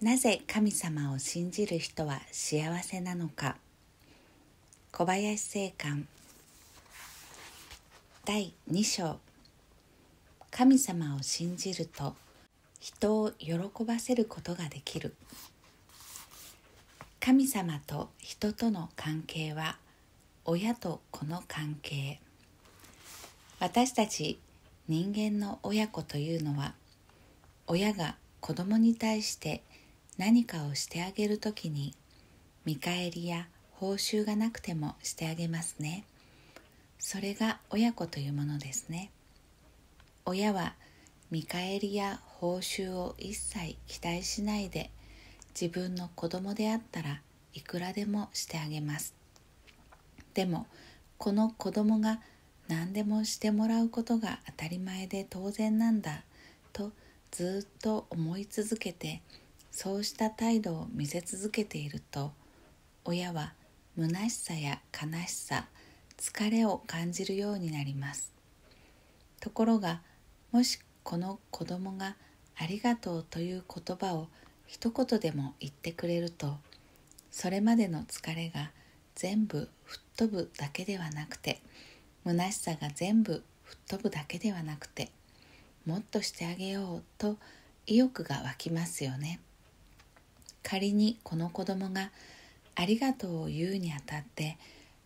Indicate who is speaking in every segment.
Speaker 1: なぜ神様を信じる人は幸せなのか小林聖官第2章神様を信じると人を喜ばせることができる神様と人との関係は親と子の関係私たち人間の親子というのは親が子供に対して何かをしてあげるときに見返りや報酬がなくてもしてあげますねそれが親子というものですね親は見返りや報酬を一切期待しないで自分の子供であったらいくらでもしてあげますでもこの子供が何でもしてもらうことが当たり前で当然なんだとずっと思い続けてそうした態度を見せ続けていると親は虚しさや悲しさ疲れを感じるようになりますところがもしこの子供が「ありがとう」という言葉を一言でも言ってくれるとそれまでの疲れが全部吹っ飛ぶだけではなくて虚しさが全部吹っ飛ぶだけではなくてもっとしてあげようと意欲が湧きますよね。仮にこの子供が「ありがとう」を言うにあたって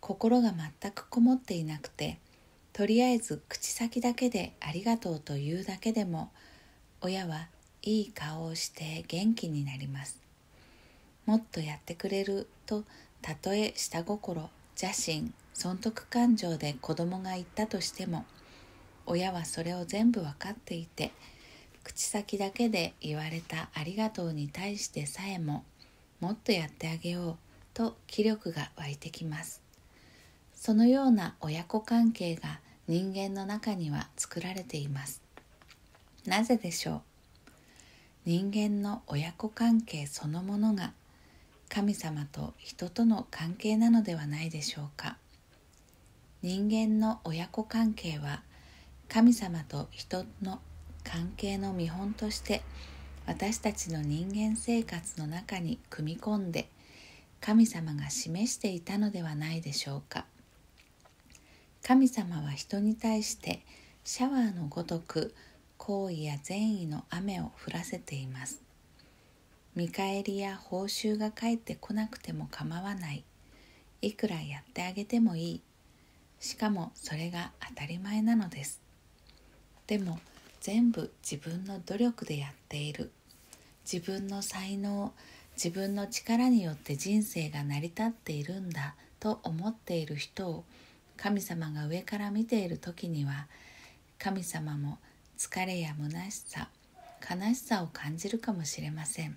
Speaker 1: 心が全くこもっていなくてとりあえず口先だけで「ありがとう」と言うだけでも親はいい顔をして元気になりますもっとやってくれるとたとえ下心邪心損得感情で子供が言ったとしても親はそれを全部分かっていて「口先だけで言われたありがとうに対してさえももっとやってあげようと気力が湧いてきますそのような親子関係が人間の中には作られていますなぜでしょう人間の親子関係そのものが神様と人との関係なのではないでしょうか人間の親子関係は神様と人の関係の見本として私たちの人間生活の中に組み込んで神様が示していたのではないでしょうか神様は人に対してシャワーのごとく好意や善意の雨を降らせています見返りや報酬が返ってこなくても構わないいくらやってあげてもいいしかもそれが当たり前なのですでも全部自分の努力でやっている自分の才能自分の力によって人生が成り立っているんだと思っている人を神様が上から見ている時には神様も疲れや虚しさ悲しさを感じるかもしれません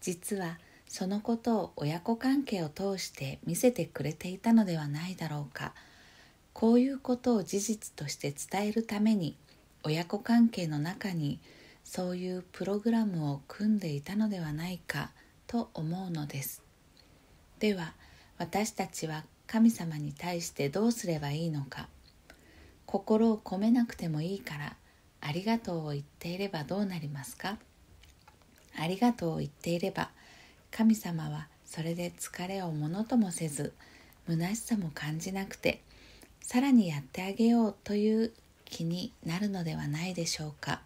Speaker 1: 実はそのことを親子関係を通して見せてくれていたのではないだろうかこういうことを事実として伝えるために親子関係の中にそういうプログラムを組んでいたのではないかと思うのですでは私たちは神様に対してどうすればいいのか心を込めなくてもいいから「ありがとう」を言っていればどうなりますかありがとうを言っていれば「神様はそれで疲れをものともせず虚しさも感じなくてさらにやってあげようという気になるのではないでしょうか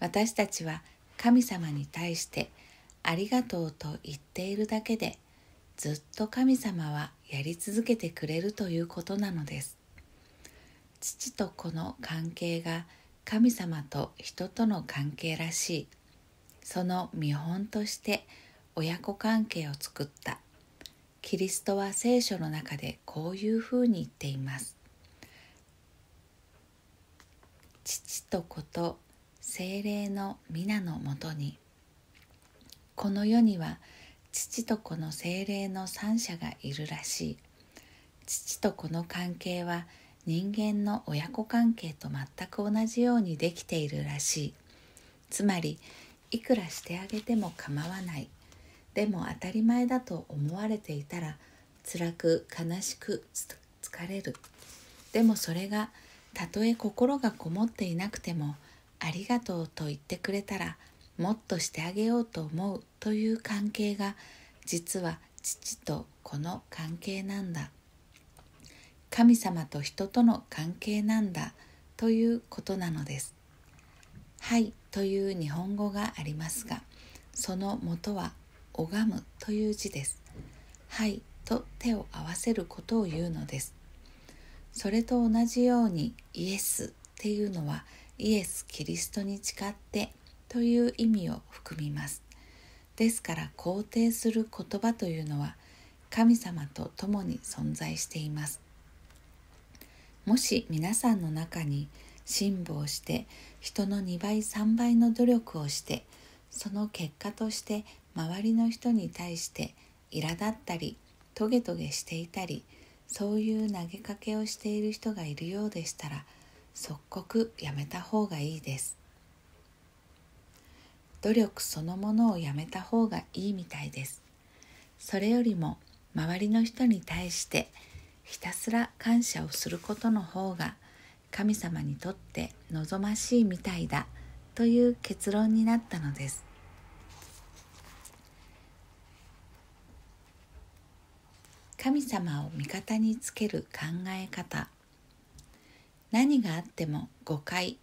Speaker 1: 私たちは神様に対してありがとうと言っているだけでずっと神様はやり続けてくれるということなのです父と子の関係が神様と人との関係らしいその見本として親子関係を作ったキリストは聖書の中でこういうふうに言っています父と子と精霊の皆のもとにこの世には父と子の精霊の三者がいるらしい父と子の関係は人間の親子関係と全く同じようにできているらしいつまりいくらしてあげても構わないでも当たり前だと思われていたら辛く悲しく疲れるでもそれがたとえ心がこもっていなくてもありがとうと言ってくれたらもっとしてあげようと思うという関係が実は父と子の関係なんだ神様と人との関係なんだということなのです「はい」という日本語がありますがその元は拝むという字ですはいと手を合わせることを言うのですそれと同じようにイエスっていうのはイエス・キリストに誓ってという意味を含みますですから肯定する言葉というのは神様と共に存在していますもし皆さんの中に辛抱して人の2倍3倍の努力をしてその結果として周りの人に対して苛立ったりトゲトゲしていたりそういう投げかけをしている人がいるようでしたら即刻やめた方がいいです努力そのものをやめた方がいいみたいですそれよりも周りの人に対してひたすら感謝をすることの方が神様にとって望ましいみたいだという結論になったのです神様を味方につける考え方何があっても誤解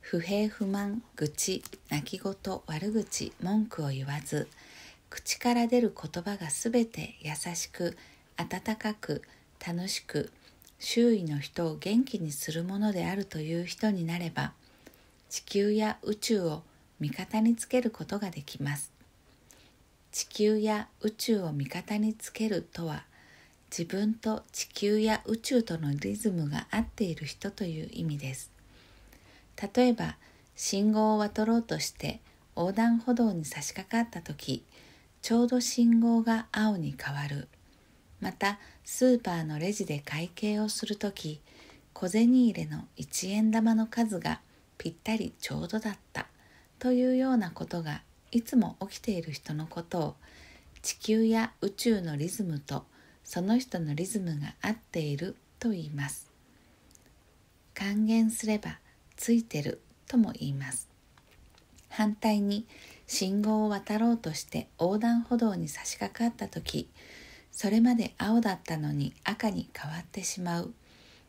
Speaker 1: 不平不満愚痴泣き言悪口文句を言わず口から出る言葉が全て優しく温かく楽しく周囲の人を元気にするものであるという人になれば地球や宇宙を味方につけることができます地球や宇宙を味方につけるとは自分と地球や宇宙とのリズムが合っている人という意味です例えば信号を渡ろうとして横断歩道に差し掛かった時ちょうど信号が青に変わるまたスーパーのレジで会計をする時小銭入れの1円玉の数がぴったりちょうどだったというようなことがいつも起きている人のことを地球や宇宙のリズムとその人のリズムが合っていると言います還元すればついてるとも言います反対に信号を渡ろうとして横断歩道に差し掛かった時それまで青だったのに赤に変わってしまう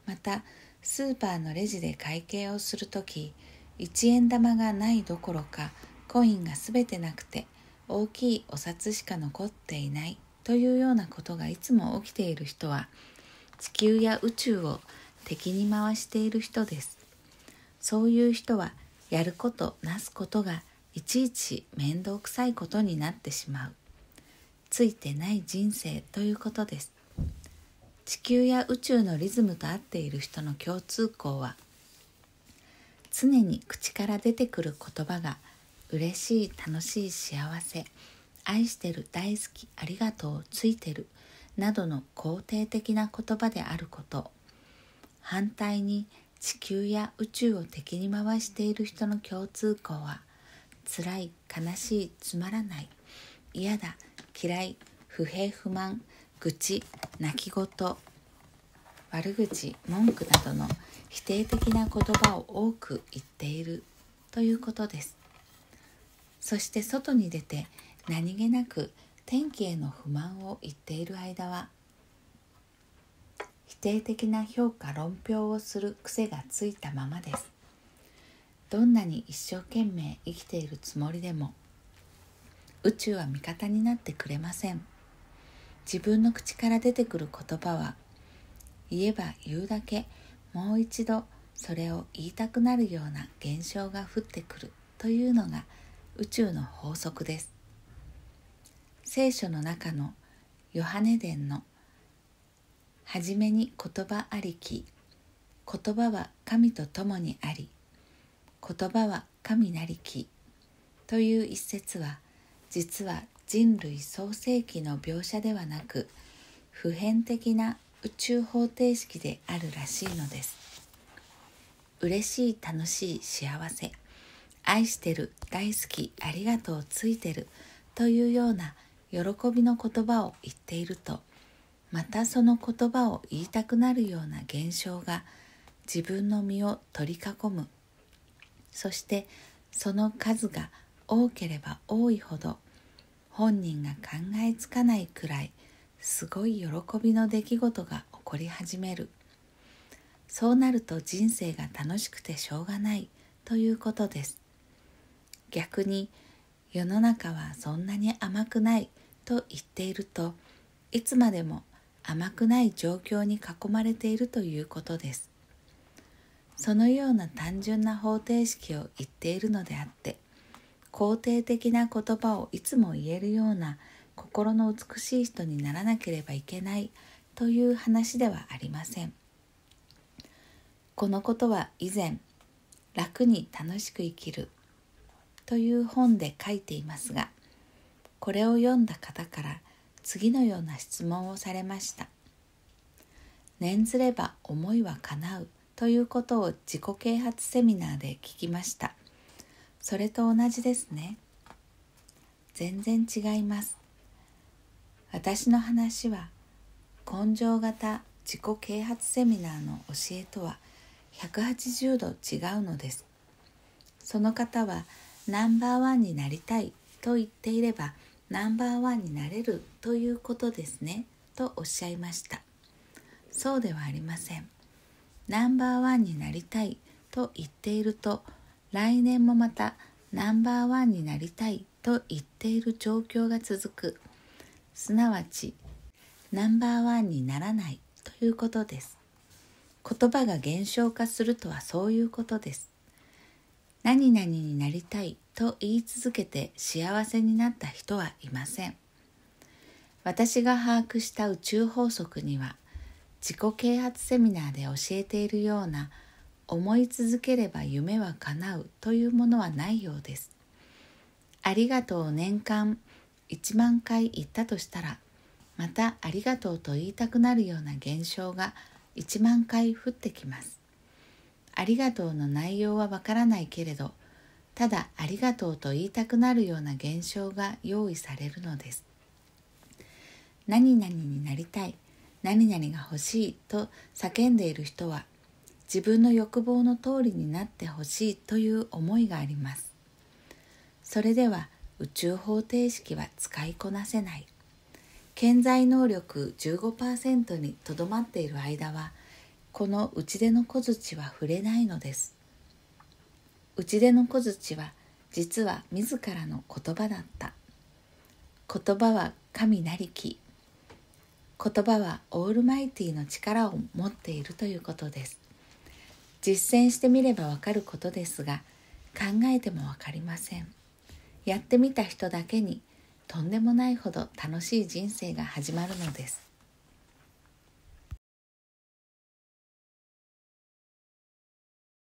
Speaker 1: またスーパーのレジで会計をする時1円玉がないどころかコインが全てなくて大きいお札しか残っていないというようなことがいつも起きている人は地球や宇宙を敵に回している人ですそういう人はやることなすことがいちいち面倒くさいことになってしまうついてない人生ということです地球や宇宙のリズムと合っている人の共通項は常に口から出てくる言葉が嬉しい楽しい幸せ愛してる、大好き、ありがとう、ついてる、などの肯定的な言葉であること。反対に地球や宇宙を敵に回している人の共通項は、辛い、悲しい、つまらない、嫌だ、嫌い、不平不満、愚痴、泣き言、悪口、文句などの否定的な言葉を多く言っているということです。そして外に出て何気なく天気への不満を言っている間は否定的な評価論評をする癖がついたままですどんなに一生懸命生きているつもりでも宇宙は味方になってくれません自分の口から出てくる言葉は言えば言うだけもう一度それを言いたくなるような現象が降ってくるというのが宇宙の法則です聖書の中のヨハネ伝の「はじめに言葉ありき言葉は神と共にあり言葉は神なりき」という一節は実は人類創世紀の描写ではなく普遍的な宇宙方程式であるらしいのです嬉しい楽しい幸せ愛してる大好きありがとうついてるというような喜びの言葉を言っているとまたその言葉を言いたくなるような現象が自分の身を取り囲むそしてその数が多ければ多いほど本人が考えつかないくらいすごい喜びの出来事が起こり始めるそうなると人生が楽しくてしょうがないということです逆に世の中はそんなに甘くないと言っているといつまでも甘くない状況に囲まれているということですそのような単純な方程式を言っているのであって肯定的な言葉をいつも言えるような心の美しい人にならなければいけないという話ではありませんこのことは以前「楽に楽しく生きる」という本で書いていますが「これを読んだ方から次のような質問をされました「念ずれば思いは叶う」ということを自己啓発セミナーで聞きましたそれと同じですね全然違います私の話は根性型自己啓発セミナーの教えとは180度違うのですその方はナンバーワンになりたいと言っていればナンバーワンになれるということですねとおっしゃいましたそうではありませんナンバーワンになりたいと言っていると来年もまたナンバーワンになりたいと言っている状況が続くすなわちナンバーワンにならないということです言葉が現象化するとはそういうことです何々になりたいと言い続けて幸せになった人はいません私が把握した宇宙法則には自己啓発セミナーで教えているような思い続ければ夢は叶うというものはないようですありがとう年間1万回言ったとしたらまたありがとうと言いたくなるような現象が1万回降ってきますありがとうの内容はわからないけれどただありがとうと言いたくなるような現象が用意されるのです何々になりたい何々が欲しいと叫んでいる人は自分の欲望の通りになってほしいという思いがありますそれでは宇宙方程式は使いこなせない潜在能力15%にとどまっている間はこの打ち出の小槌は触れないのですち出の小槌は実は自らの言葉だった言葉は神なりき言葉はオールマイティの力を持っているということです実践してみればわかることですが考えてもわかりませんやってみた人だけにとんでもないほど楽しい人生が始まるのです